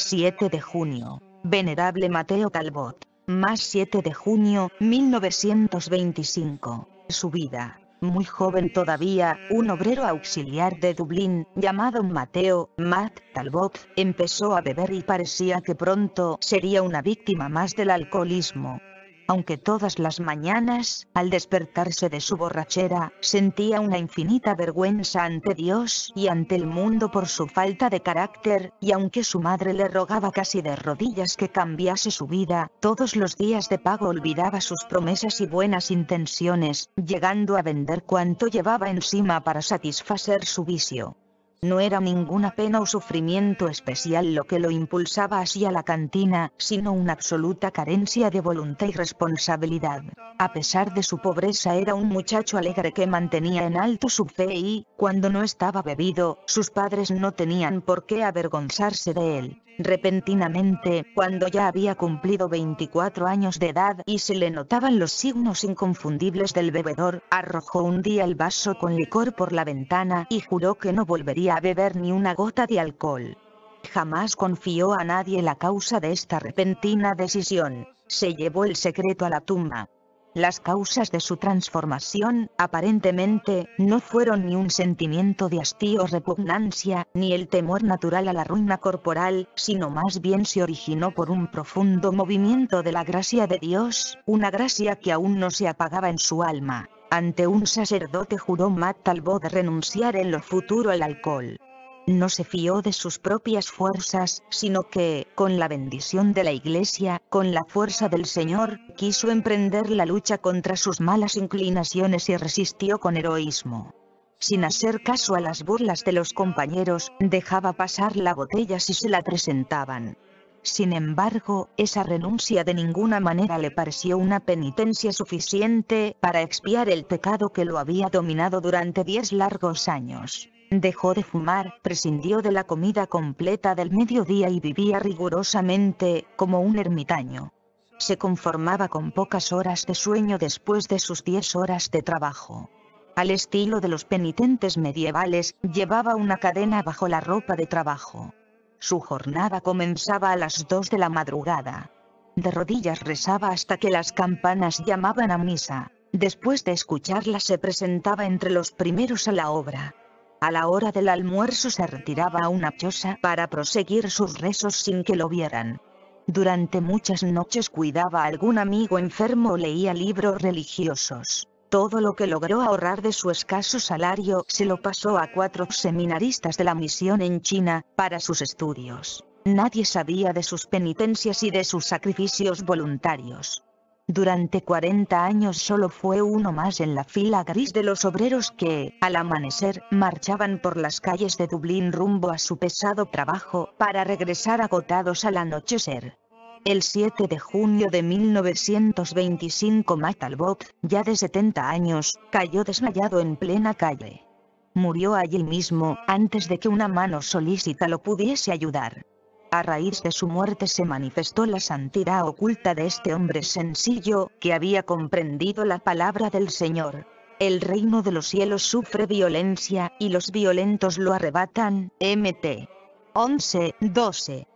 7 de junio. Venerable Mateo Talbot. Más 7 de junio, 1925. Su vida. Muy joven todavía, un obrero auxiliar de Dublín, llamado Mateo, Matt Talbot, empezó a beber y parecía que pronto sería una víctima más del alcoholismo aunque todas las mañanas, al despertarse de su borrachera, sentía una infinita vergüenza ante Dios y ante el mundo por su falta de carácter, y aunque su madre le rogaba casi de rodillas que cambiase su vida, todos los días de pago olvidaba sus promesas y buenas intenciones, llegando a vender cuanto llevaba encima para satisfacer su vicio. No era ninguna pena o sufrimiento especial lo que lo impulsaba hacia la cantina, sino una absoluta carencia de voluntad y responsabilidad. A pesar de su pobreza era un muchacho alegre que mantenía en alto su fe y, cuando no estaba bebido, sus padres no tenían por qué avergonzarse de él. Repentinamente, cuando ya había cumplido 24 años de edad y se le notaban los signos inconfundibles del bebedor, arrojó un día el vaso con licor por la ventana y juró que no volvería a beber ni una gota de alcohol. Jamás confió a nadie la causa de esta repentina decisión. Se llevó el secreto a la tumba, las causas de su transformación, aparentemente, no fueron ni un sentimiento de hastío o repugnancia, ni el temor natural a la ruina corporal, sino más bien se originó por un profundo movimiento de la gracia de Dios, una gracia que aún no se apagaba en su alma. Ante un sacerdote juró Matt de renunciar en lo futuro al alcohol. No se fió de sus propias fuerzas, sino que, con la bendición de la Iglesia, con la fuerza del Señor, quiso emprender la lucha contra sus malas inclinaciones y resistió con heroísmo. Sin hacer caso a las burlas de los compañeros, dejaba pasar la botella si se la presentaban. Sin embargo, esa renuncia de ninguna manera le pareció una penitencia suficiente para expiar el pecado que lo había dominado durante diez largos años. Dejó de fumar, prescindió de la comida completa del mediodía y vivía rigurosamente, como un ermitaño. Se conformaba con pocas horas de sueño después de sus 10 horas de trabajo. Al estilo de los penitentes medievales, llevaba una cadena bajo la ropa de trabajo. Su jornada comenzaba a las 2 de la madrugada. De rodillas rezaba hasta que las campanas llamaban a misa. Después de escucharla se presentaba entre los primeros a la obra. A la hora del almuerzo se retiraba a una choza para proseguir sus rezos sin que lo vieran. Durante muchas noches cuidaba a algún amigo enfermo o leía libros religiosos. Todo lo que logró ahorrar de su escaso salario se lo pasó a cuatro seminaristas de la misión en China, para sus estudios. Nadie sabía de sus penitencias y de sus sacrificios voluntarios. Durante 40 años solo fue uno más en la fila gris de los obreros que, al amanecer, marchaban por las calles de Dublín rumbo a su pesado trabajo, para regresar agotados al anochecer. El 7 de junio de 1925 Matalbot, ya de 70 años, cayó desmayado en plena calle. Murió allí mismo, antes de que una mano solícita lo pudiese ayudar. A raíz de su muerte se manifestó la santidad oculta de este hombre sencillo, que había comprendido la palabra del Señor. El reino de los cielos sufre violencia, y los violentos lo arrebatan. MT. 11, 12.